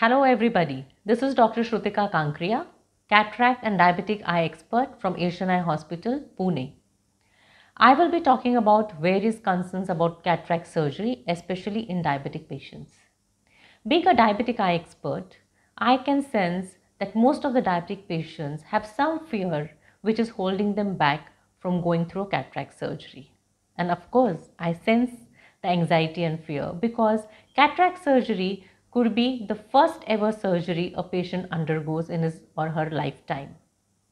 Hello everybody, this is Dr. Shrutika Kankriya, cataract and diabetic eye expert from Asian Eye Hospital, Pune. I will be talking about various concerns about cataract surgery, especially in diabetic patients. Being a diabetic eye expert, I can sense that most of the diabetic patients have some fear which is holding them back from going through cataract surgery. And of course, I sense the anxiety and fear because cataract surgery could be the first ever surgery a patient undergoes in his or her lifetime.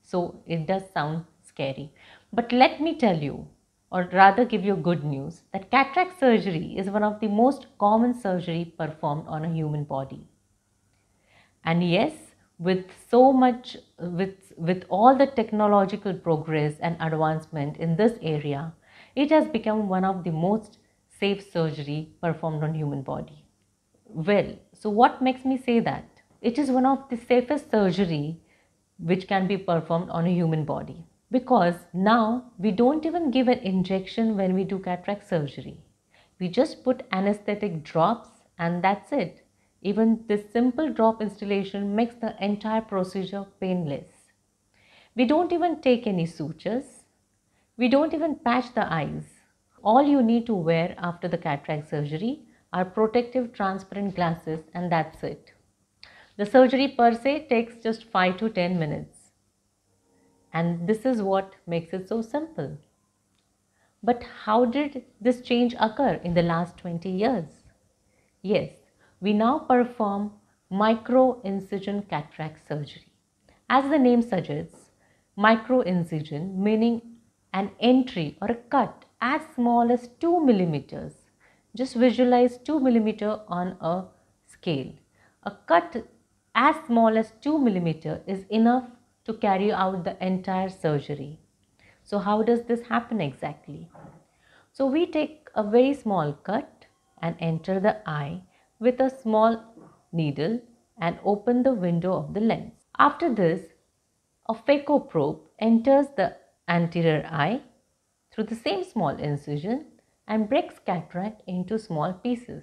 So it does sound scary. But let me tell you, or rather give you good news, that cataract surgery is one of the most common surgery performed on a human body. And yes, with so much, with, with all the technological progress and advancement in this area, it has become one of the most safe surgery performed on human body well. So what makes me say that? It is one of the safest surgery which can be performed on a human body because now we don't even give an injection when we do cataract surgery. We just put anesthetic drops and that's it. Even this simple drop installation makes the entire procedure painless. We don't even take any sutures. We don't even patch the eyes. All you need to wear after the cataract surgery are protective transparent glasses and that's it. The surgery per se takes just 5 to 10 minutes. And this is what makes it so simple. But how did this change occur in the last 20 years? Yes, we now perform micro-incision cataract surgery. As the name suggests, micro-incision meaning an entry or a cut as small as 2 millimeters just visualize 2 millimeter on a scale. A cut as small as 2 millimeter is enough to carry out the entire surgery. So how does this happen exactly? So we take a very small cut and enter the eye with a small needle and open the window of the lens. After this, a phaco probe enters the anterior eye through the same small incision and breaks cataract into small pieces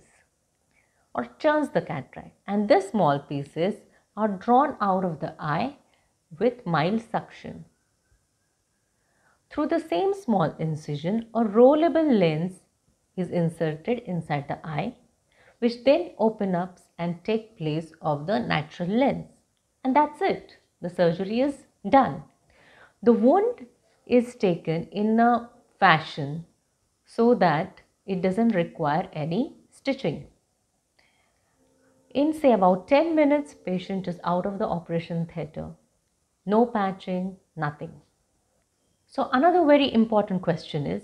or turns the cataract and these small pieces are drawn out of the eye with mild suction. Through the same small incision, a rollable lens is inserted inside the eye which then open up and take place of the natural lens. And that's it. The surgery is done. The wound is taken in a fashion so that it doesn't require any stitching. In say about 10 minutes, patient is out of the operation theatre. No patching, nothing. So another very important question is,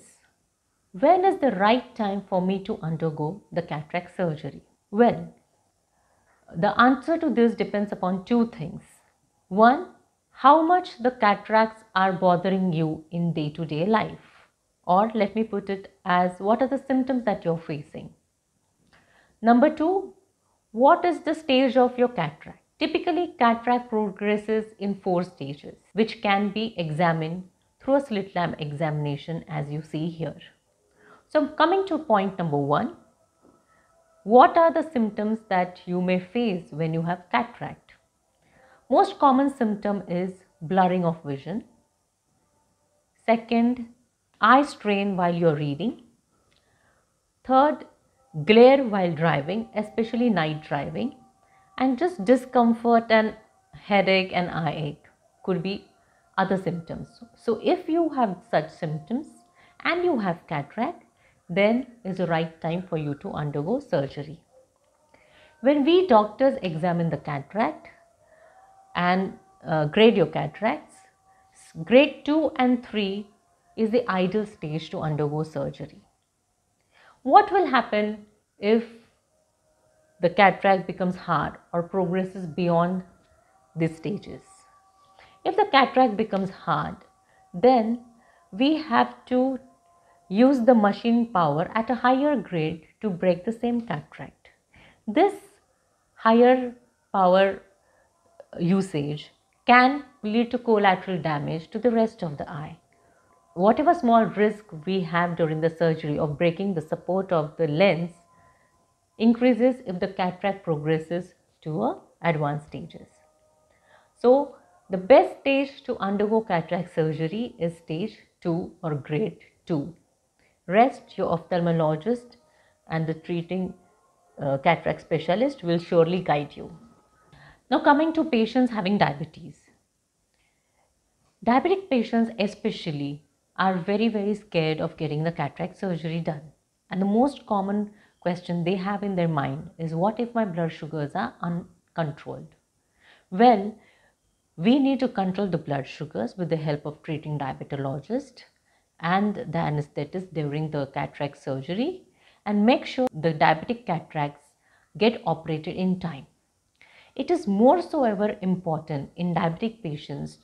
when is the right time for me to undergo the cataract surgery? Well, the answer to this depends upon two things. One, how much the cataracts are bothering you in day-to-day -day life or let me put it as what are the symptoms that you're facing. Number two, what is the stage of your cataract? Typically, cataract progresses in four stages, which can be examined through a slit lamp examination as you see here. So, coming to point number one, what are the symptoms that you may face when you have cataract? Most common symptom is blurring of vision. Second, eye strain while you're reading. Third, glare while driving, especially night driving, and just discomfort and headache and eye ache could be other symptoms. So, if you have such symptoms and you have cataract, then is the right time for you to undergo surgery. When we doctors examine the cataract and uh, grade your cataracts, grade 2 and 3 is the ideal stage to undergo surgery. What will happen if the cataract becomes hard or progresses beyond these stages? If the cataract becomes hard, then we have to use the machine power at a higher grade to break the same cataract. This higher power uh, usage can lead to collateral damage to the rest of the eye whatever small risk we have during the surgery of breaking the support of the lens increases if the cataract progresses to a advanced stages. So the best stage to undergo cataract surgery is stage 2 or grade 2. Rest your ophthalmologist and the treating uh, cataract specialist will surely guide you. Now coming to patients having diabetes. Diabetic patients especially are very, very scared of getting the cataract surgery done. And the most common question they have in their mind is what if my blood sugars are uncontrolled? Well, we need to control the blood sugars with the help of treating diabetologist and the anesthetist during the cataract surgery and make sure the diabetic cataracts get operated in time. It is more so ever important in diabetic patients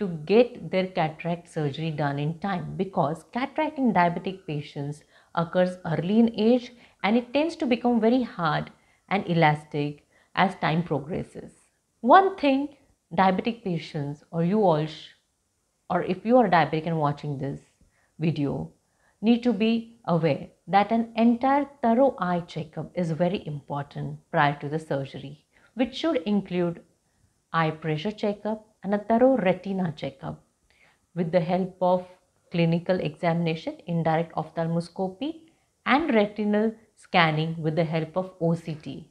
to get their cataract surgery done in time because cataract in diabetic patients occurs early in age and it tends to become very hard and elastic as time progresses. One thing diabetic patients or you all or if you are diabetic and watching this video need to be aware that an entire thorough eye checkup is very important prior to the surgery which should include eye pressure checkup and a thorough retina checkup with the help of clinical examination, indirect ophthalmoscopy and retinal scanning with the help of OCT.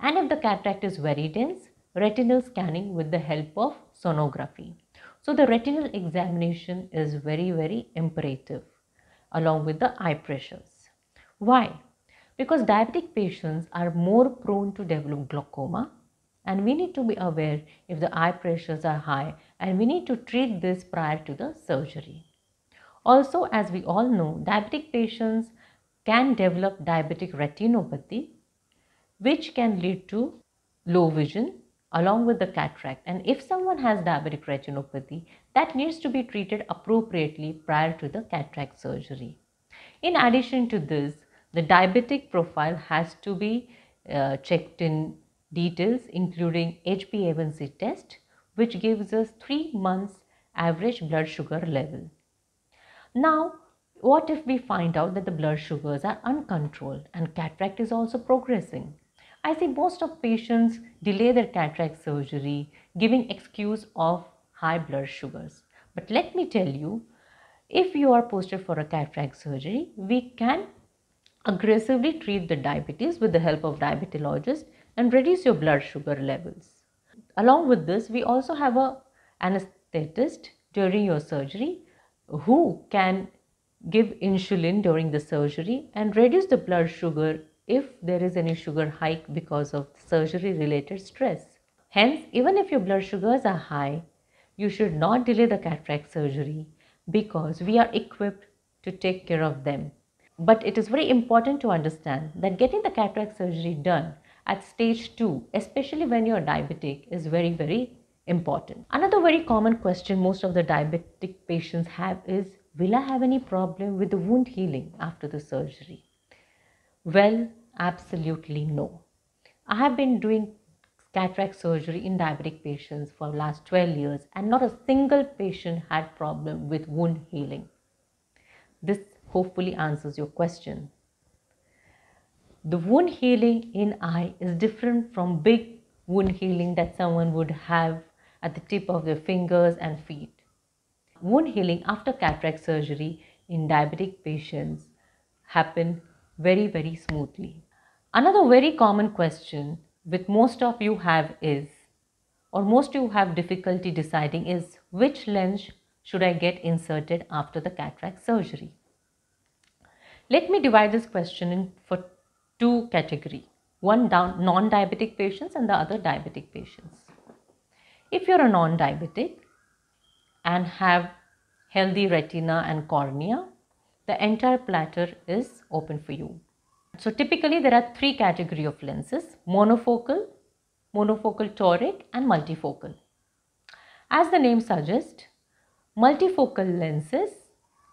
And if the cataract is very dense, retinal scanning with the help of sonography. So the retinal examination is very, very imperative along with the eye pressures. Why? Because diabetic patients are more prone to develop glaucoma and we need to be aware if the eye pressures are high and we need to treat this prior to the surgery. Also as we all know diabetic patients can develop diabetic retinopathy which can lead to low vision along with the cataract and if someone has diabetic retinopathy that needs to be treated appropriately prior to the cataract surgery. In addition to this the diabetic profile has to be uh, checked in details including HbA1c test which gives us 3 months average blood sugar level. Now what if we find out that the blood sugars are uncontrolled and cataract is also progressing? I see most of patients delay their cataract surgery giving excuse of high blood sugars. But let me tell you, if you are posted for a cataract surgery, we can aggressively treat the diabetes with the help of diabetologist and reduce your blood sugar levels. Along with this, we also have a anesthetist during your surgery who can give insulin during the surgery and reduce the blood sugar if there is any sugar hike because of surgery related stress. Hence, even if your blood sugars are high, you should not delay the cataract surgery because we are equipped to take care of them. But it is very important to understand that getting the cataract surgery done at stage 2, especially when you're diabetic, is very, very important. Another very common question most of the diabetic patients have is Will I have any problem with the wound healing after the surgery? Well, absolutely no. I have been doing cataract surgery in diabetic patients for last 12 years and not a single patient had problem with wound healing. This hopefully answers your question the wound healing in eye is different from big wound healing that someone would have at the tip of their fingers and feet. Wound healing after cataract surgery in diabetic patients happen very very smoothly. Another very common question which most of you have is or most you have difficulty deciding is which lens should I get inserted after the cataract surgery? Let me divide this question in for two category, one down non-diabetic patients and the other diabetic patients. If you're a non-diabetic and have healthy retina and cornea, the entire platter is open for you. So typically there are three category of lenses, monofocal, monofocal toric and multifocal. As the name suggests, multifocal lenses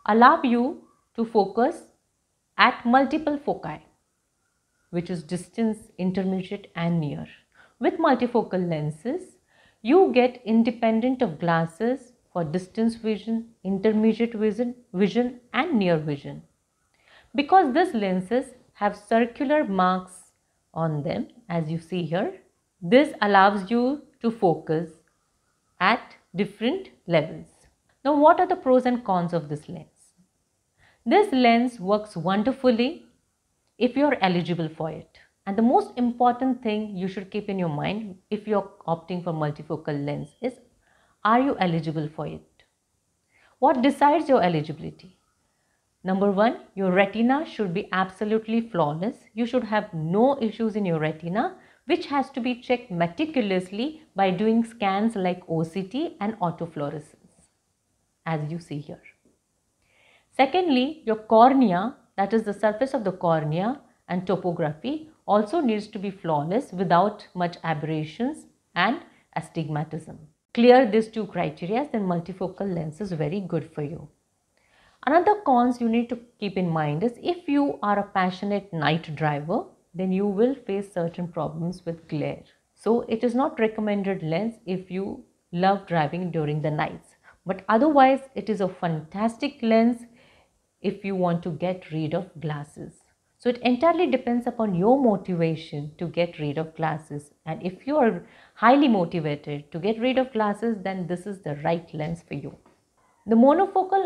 allow you to focus at multiple foci which is distance, intermediate and near. With multifocal lenses, you get independent of glasses for distance vision, intermediate vision, vision and near vision. Because these lenses have circular marks on them as you see here, this allows you to focus at different levels. Now what are the pros and cons of this lens? This lens works wonderfully if you're eligible for it. And the most important thing you should keep in your mind if you're opting for multifocal lens is are you eligible for it? What decides your eligibility? Number one, your retina should be absolutely flawless. You should have no issues in your retina, which has to be checked meticulously by doing scans like OCT and autofluorescence, as you see here. Secondly, your cornea that is the surface of the cornea and topography also needs to be flawless without much aberrations and astigmatism. Clear these two criteria then multifocal lens is very good for you. Another cons you need to keep in mind is if you are a passionate night driver then you will face certain problems with glare. So it is not recommended lens if you love driving during the nights but otherwise it is a fantastic lens if you want to get rid of glasses. So it entirely depends upon your motivation to get rid of glasses. And if you are highly motivated to get rid of glasses, then this is the right lens for you. The monofocal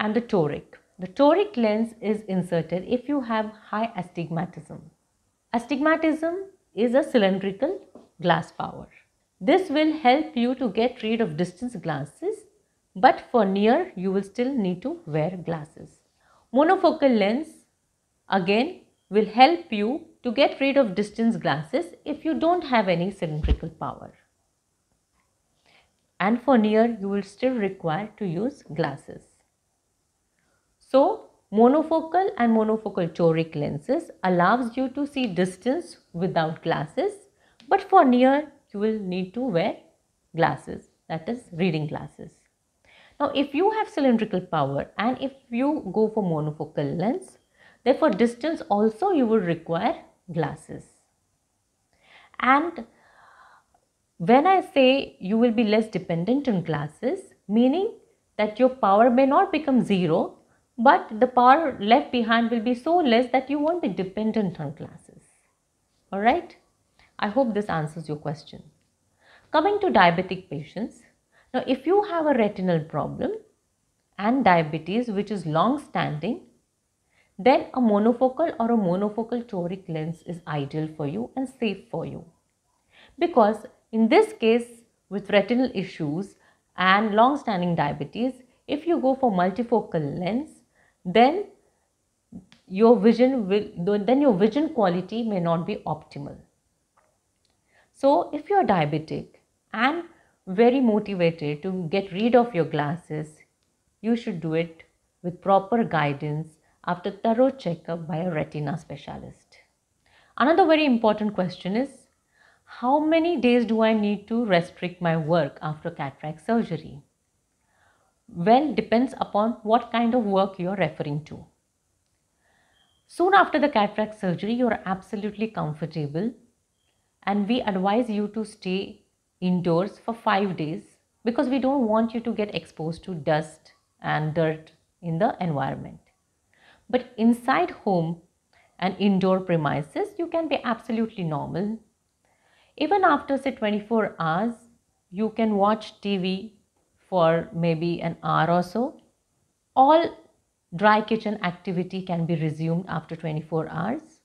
and the toric. The toric lens is inserted if you have high astigmatism. Astigmatism is a cylindrical glass power. This will help you to get rid of distance glasses but for near you will still need to wear glasses. Monofocal lens again will help you to get rid of distance glasses if you don't have any cylindrical power. And for near you will still require to use glasses. So monofocal and monofocal toric lenses allows you to see distance without glasses but for near you will need to wear glasses that is reading glasses. Now, if you have cylindrical power and if you go for monofocal lens, therefore distance also you will require glasses. And when I say you will be less dependent on glasses, meaning that your power may not become zero, but the power left behind will be so less that you won't be dependent on glasses. Alright? I hope this answers your question. Coming to diabetic patients, now, if you have a retinal problem and diabetes which is long standing, then a monofocal or a monofocal toric lens is ideal for you and safe for you. Because in this case, with retinal issues and long standing diabetes, if you go for multifocal lens, then your vision will then your vision quality may not be optimal. So if you are diabetic and very motivated to get rid of your glasses, you should do it with proper guidance after thorough checkup by a retina specialist. Another very important question is how many days do I need to restrict my work after cataract surgery? Well, depends upon what kind of work you are referring to. Soon after the cataract surgery, you are absolutely comfortable and we advise you to stay indoors for five days because we don't want you to get exposed to dust and dirt in the environment. But inside home and indoor premises, you can be absolutely normal. Even after say 24 hours, you can watch TV for maybe an hour or so. All dry kitchen activity can be resumed after 24 hours.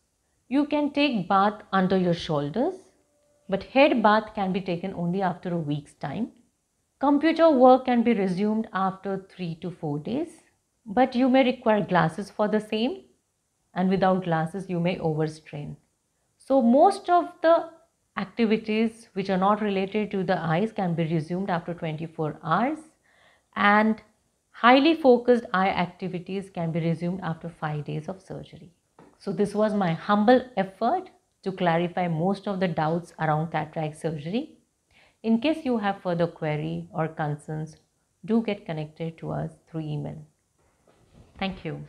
You can take bath under your shoulders but head bath can be taken only after a week's time. Computer work can be resumed after 3 to 4 days, but you may require glasses for the same and without glasses you may overstrain. So most of the activities which are not related to the eyes can be resumed after 24 hours and highly focused eye activities can be resumed after 5 days of surgery. So this was my humble effort to clarify most of the doubts around cataract surgery. In case you have further query or concerns, do get connected to us through email. Thank you.